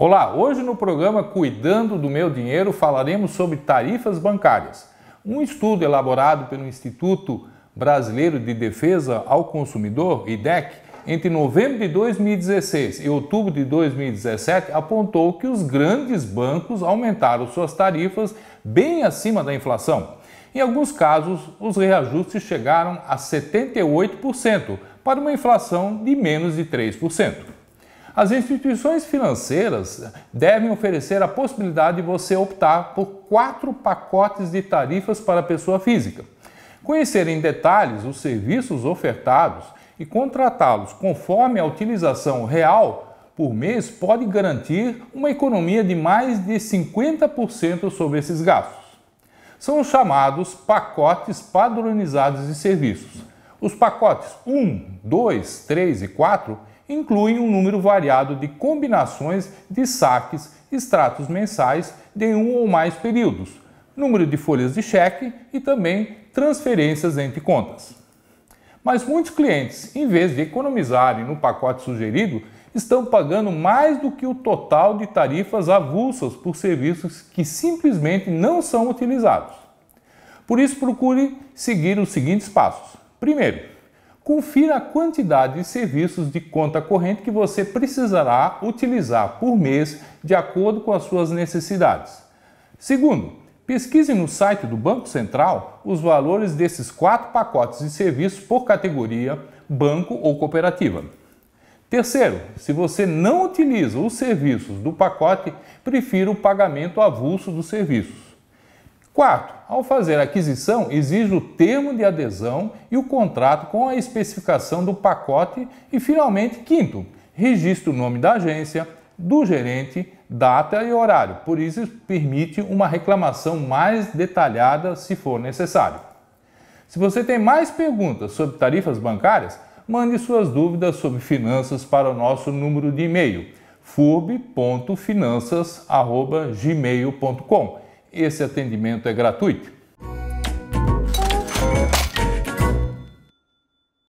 Olá, hoje no programa Cuidando do Meu Dinheiro falaremos sobre tarifas bancárias. Um estudo elaborado pelo Instituto Brasileiro de Defesa ao Consumidor, IDEC, entre novembro de 2016 e outubro de 2017 apontou que os grandes bancos aumentaram suas tarifas bem acima da inflação. Em alguns casos, os reajustes chegaram a 78% para uma inflação de menos de 3%. As instituições financeiras devem oferecer a possibilidade de você optar por quatro pacotes de tarifas para a pessoa física. Conhecer em detalhes os serviços ofertados e contratá-los conforme a utilização real por mês pode garantir uma economia de mais de 50% sobre esses gastos. São chamados pacotes padronizados de serviços. Os pacotes 1, 2, 3 e 4 incluem um número variado de combinações de saques, extratos mensais de um ou mais períodos, número de folhas de cheque e também transferências entre contas. Mas muitos clientes, em vez de economizarem no pacote sugerido, estão pagando mais do que o total de tarifas avulsas por serviços que simplesmente não são utilizados. Por isso, procure seguir os seguintes passos. Primeiro, confira a quantidade de serviços de conta corrente que você precisará utilizar por mês de acordo com as suas necessidades. Segundo, pesquise no site do Banco Central os valores desses quatro pacotes de serviços por categoria, banco ou cooperativa. Terceiro, se você não utiliza os serviços do pacote, prefira o pagamento avulso dos serviços. Quarto, ao fazer aquisição, exige o termo de adesão e o contrato com a especificação do pacote. E, finalmente, quinto, registre o nome da agência, do gerente, data e horário. Por isso, permite uma reclamação mais detalhada se for necessário. Se você tem mais perguntas sobre tarifas bancárias, mande suas dúvidas sobre finanças para o nosso número de e-mail furb.finanças.gmail.com esse atendimento é gratuito.